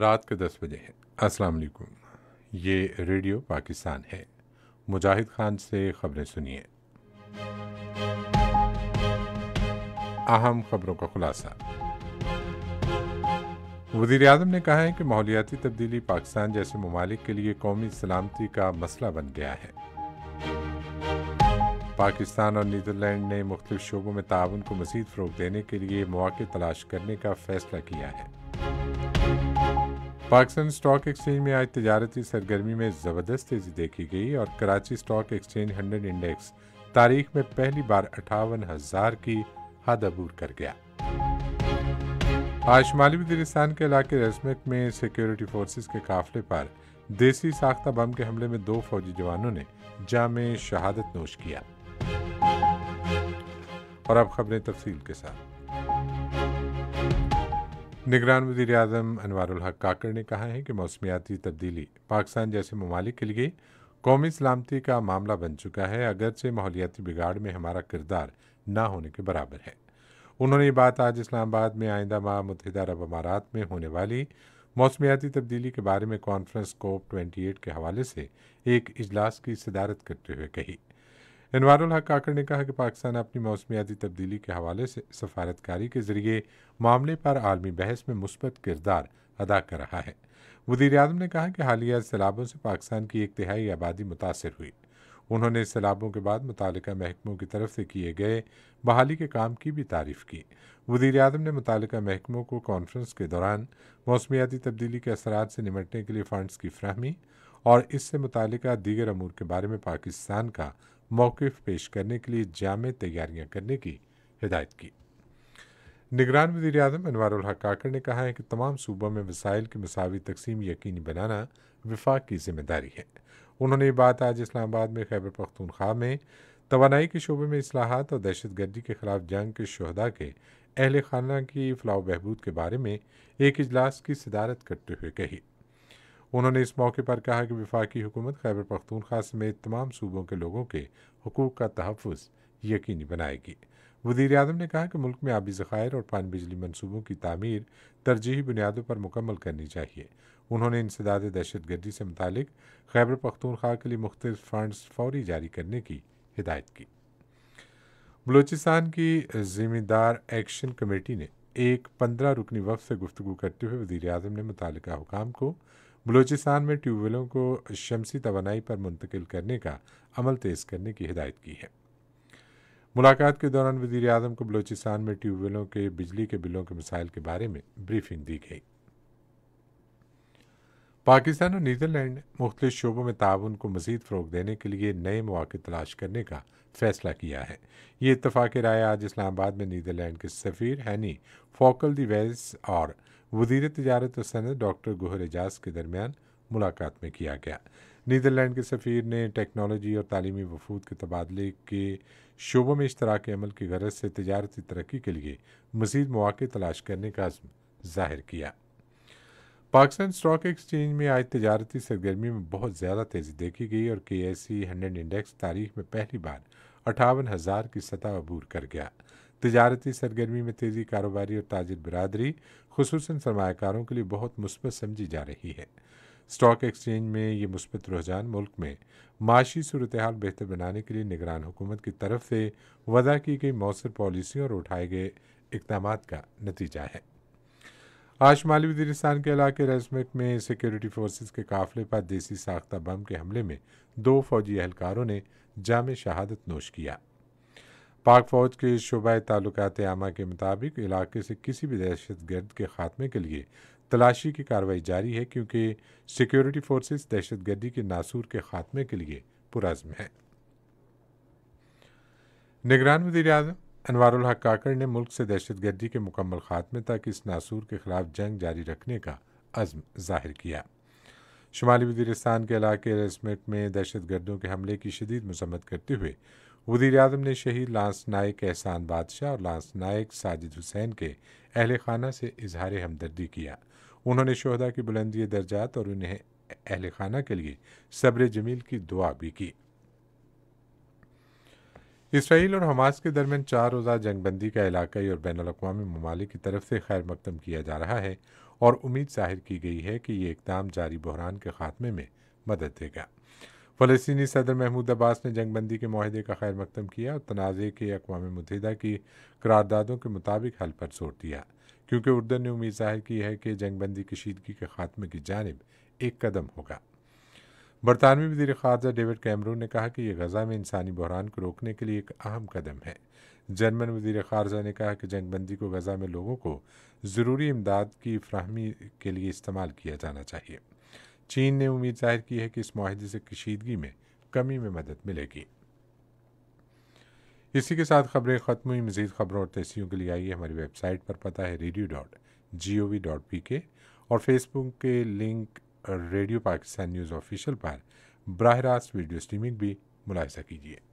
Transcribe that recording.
रात के दस बजे हैं अस्सलाम वालेकुम ये रेडियो पाकिस्तान है मुजाहिद खान से खबरें सुनिए अहम खबरों का खुलासा वजीर अजम ने कहा है कि माहौलियाती तब्दीली पाकिस्तान जैसे ममालिक के लिए कौमी सलामती का मसला बन गया है पाकिस्तान और नीदरलैंड ने मुख्तलिफ शोबों में ताउन को मजीद फ़रोग देने के लिए मौके तलाश करने का फैसला किया है पाकिस्तान स्टॉक एक्सचेंज में आज तजारती सरगर्मी में ज़बरदस्त तेज़ी देखी गई और Karachi stock exchange hundred index तारीख में पहली बार अठावन हज़ार की हद अबूर कर गया आज शुमाली वजीरिस्तान के इलाके रस्मक में सिक्योरिटी फोर्सेस के काफले पर देसी साख्ता बम के हमले में दो फौजी जवानों ने जाम शहादत नोश किया और अब खबरें तफसील के साथ निगरान वजीर अजम अनवारुल हक काकड़ ने कहा है कि मौसमियाती तब्दीली पाकिस्तान जैसे ममालिक के लिए कौमी सलामती का मामला बन चुका है अगरचे माहौलियाती बिगाड़ में हमारा किरदार ना होने के बराबर है उन्होंने ये बात आज इस्लामाबाद में आइंदा माह मुतहदा अरब अमारात में होने वाली मौसमियाती तब्दीली के बारे में कॉन्फ्रेंस कोप एट के हवाले से एक इजलास की सदारत करते हुए कही इनवारुल काकड़ ने कहा कि पाकिस्तान अपनी मौसमियाती तब्दीली के हवाले से सफारतकारी के जरिए मामले पर आलमी बहस में मुस्बत किरदार अदा कर रहा है वजीर अजम ने कहा कि हालिया सैलाबों से पाकिस्तान की एक तिहाई आबादी मुतासर हुई उन्होंने सैलाबों के बाद मुतल महकमों की तरफ से किए गए बहाली के काम की भी तारीफ की वजीर अजम ने मुतल महकमों को कॉन्फ्रेंस के दौरान मौसमियाती तब्दीली के असर से निमटने के लिए फंडस की फ्राहमी और इससे मुतल दीगर अमूर के बारे में पाकिस्तान का मौकफ पेश करने के लिए जाम तैयारियां करने की हिदायत की निगरान वजी अजम अनवर काकड़ ने कहा है कि तमाम सूबों में वसाइल की मसावी तकसीम यकीनी बनाना विफाक की जिम्मेदारी है उन्होंने ये बात आज इस्लामाबाद में खैबर पख्तूनख्वा में तोानाई के शोबे में असलाहत और दहशत गर्दी के खिलाफ जंग के शहदा के अहल खाना की फलाह बहबूद के बारे में एक अजलास की सदारत करते हुए कही उन्होंने इस मौके पर कहा कि विफाकी हुकूमत खैबर पख्तूनख्वा समेत तमाम सूबों के लोगों के हकूक़ का तहफ़ यकीनी बनाएगी वजीर अजम ने कहा कि मुल्क में आबी ज़ख़ायर और पानी बिजली मनसूबों की तमीर तरजीही बुनियादों पर मुकम्मल करनी चाहिए उन्होंने इंसदाद दहशत गर्दी से मुतल खैबर पख्तूनख्वा के लिए मुख्त फंड्स फौरी जारी करने की हिदायत की बलूचिस्तान की जिम्मेदार एक्शन कमेटी ने एक पंद्रह रुकनी वफ से गुफ्तु करते हुए वजीर अजम ने मुतल हुकाम को बलूचिस्तान में ट्यूबवेलों को शमसी तोानाई पर मुंतकिल करने का अमल तेज़ करने की हिदायत की है मुलाकात के दौरान वजीर अजम को बलूचिस्तान में ट्यूबवेलों के बिजली के बिलों के मसाइल के बारे में ब्रीफिंग दी गई पाकिस्तान और नीदरलैंड ने मुख्तु शोबों में ताउन को मजीद फ़रोग देने के लिए नए मौक़े तलाश करने का फैसला किया है ये इतफाक़ राय आज इस्लामाबाद में नीदरलैंड के सफ़ीर हैनी फोकल दी वेल्स और वजीर तजारत और सनत डॉक्टर गुहर एजाज के दरमियान मुलाकात में किया गया नीदरलैंड के सफ़ीर ने टेक्नोलॉजी और तलीमी वफूद के तबादले के शोबों में इश्तराक अमल की गरज से तजारती तरक्की के लिए मजीद मौाक़े तलाश करने का आज़म जाहिर किया पाकिस्तान स्टॉक एक्सचेंज में आज तजारती सरगर्मी में बहुत ज़्यादा तेज़ी देखी गई और के एस सी हंड्रेड इंडेक्स तारीख में पहली बार अठावन हज़ार की सतह अबूर कर गया तजारती सरगर्मी में तेज़ी कारोबारी और ताजर बरदरी खसूस सरमाकारों के लिए बहुत मुस्बत समझी जा रही है स्टॉक एक्सचेंज में ये मुस्बत रुझान मुल्क में माशी सूरत हाल बेहतर बनाने के लिए निगरान हुकूमत की तरफ से वदा की गई मौसर पॉलिसियों और उठाए गए इकदाम का नतीजा है आज शुमाली वजीरस्तान के इलाके रजमक में सिक्योरिटी फोर्स के काफिले पर देसी साख्ता बम के हमले में दो फौजी एहलकारों ने जाम शहादत नोश किया पाक फौज के शुबा ताल्लुकात आमा के मुताबिक इलाके से किसी भी दहशत गर्द के खात्मे के लिए तलाशी की कार्रवाई जारी है क्योंकि सिक्योरिटी फोर्स दहशत गर्दी के नासूर के खात्मे के लिए पुरज़म है निगरान वजीर अजम अनवर काकड़ ने मुल्क से दहशत गर्दी के मुकम्मल खात्मे तक इस नासूर के खिलाफ जंग जारी रखने का अज़म जाहिर किया शुमाली वजीरस्तान के इलाके रेसमेट में दहशत गर्दों के हमले की शदीद मजम्मत करते हुए वजीर अजम ने शहीद लांस नायक एहसान बादशाह और लांस नायक साजिद हुसैन के अहल खाना से इजहार हमदर्दी किया उन्होंने शहदा की बुलंदी दर्जात और उन्हें अहल खाना के लिए सब्र जमील की दुआ भी की इसराइल और हमास के दरमियान चार रोज़ा जंगबंदी का इलाकई और बैन अवी ममालिक की तरफ से खैर मकदम किया जा रहा है और उम्मीद जाहिर की गई है कि ये इकदाम जारी बहरान के खात्मे में मदद देगा फ़लस्तनी सदर महमूद अब्बास ने जंगबंदी के माहदे का खैर मकदम किया और तनाज़े के अकवा मतहदा की करारदादों के मुताबिक हल पर जोर दिया क्योंकि उर्दन ने उम्मीद जाहिर की है कि जंगबंदी कशीदगी के खात्मे की जानब एक कदम होगा बरतानवी वजी खारजा डेविड कैमरून ने कहा कि यह गजा में इंसानी बहरान को रोकने के लिए एक अहम कदम है जर्मन वजीर खारजा ने कहा कि जंगबंदी को गजा में लोगों को ज़रूरी इमदाद की फ्राहमी के लिए इस्तेमाल किया जाना चाहिए चीन ने उम्मीद जाहिर की है कि इस माहदे से कशीदगी में कमी में मदद मिलेगी इसी के साथ खबरें ख़त्म हुई मजीद खबरों और तस्वीरों के लिए आइए हमारी वेबसाइट पर पता है radio dot G O V dot P K और फेसबुक के link radio Pakistan news official पर बरह रास्त वीडियो स्ट्रीमिंग भी मुलायसा कीजिए